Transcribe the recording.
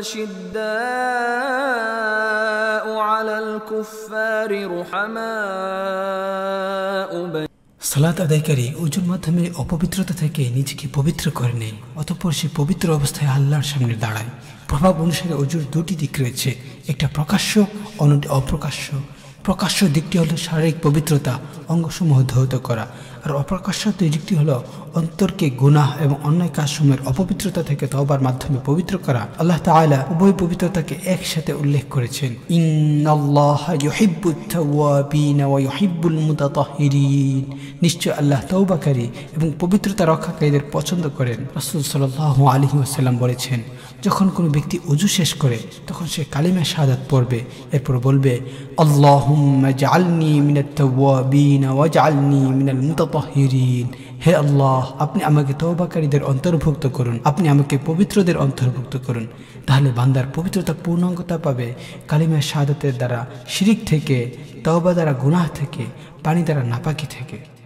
সালাত আদায়কারী উজুর মাধ্যমে অপবিত্রতা থেকে নিজেকে পবিত্র করে নেয় অতঃপর সে পবিত্র অবস্থায় আল্লাহর সামনে দাঁড়ায় প্রভাব অনুসারে ওজুর দুটি দিক রয়েছে একটা প্রকাশ্য অন্যটি অপ্রকাশ্য প্রকাশ্য দিকটি হলো শারীরিক পবিত্রতা অঙ্গসমূহ ধৌত করা আর অপ্রকাশ্য দিকটি হলো অন্তরকে গুনাহ এবং অন্যায় কাজসমূহের অপবিত্রতা থেকে তওবার মাধ্যমে পবিত্র করা আল্লাহ তালা উভয় পবিত্রতাকে একসাথে উল্লেখ করেছেন নিশ্চয় আল্লাহ তৌবাকারী এবং পবিত্রতা রক্ষাকারীদের পছন্দ করেন রসুল সাল আলী আসাল্লাম বলেছেন যখন কোনো ব্যক্তি উজু শেষ করে তখন সে কালিমা শাহাদ পড়বে এরপর বলবে আল্লাহ اللهم اجعلني من التوابين واجعلني من المتطهرين হে আল্লাহ আপনি আমাকে তৌবাকারীদের অন্তর্ভুক্ত করুন আপনি আমাকে পবিত্রদের অন্তর্ভুক্ত করুন তাহলে বান্দার পবিত্রতা পূর্ণাঙ্গতা পাবে কালিমা সাদাতের দ্বারা শিরিক থেকে তওবা দ্বারা গুনাহ থেকে পানি দ্বারা নাপাকি থেকে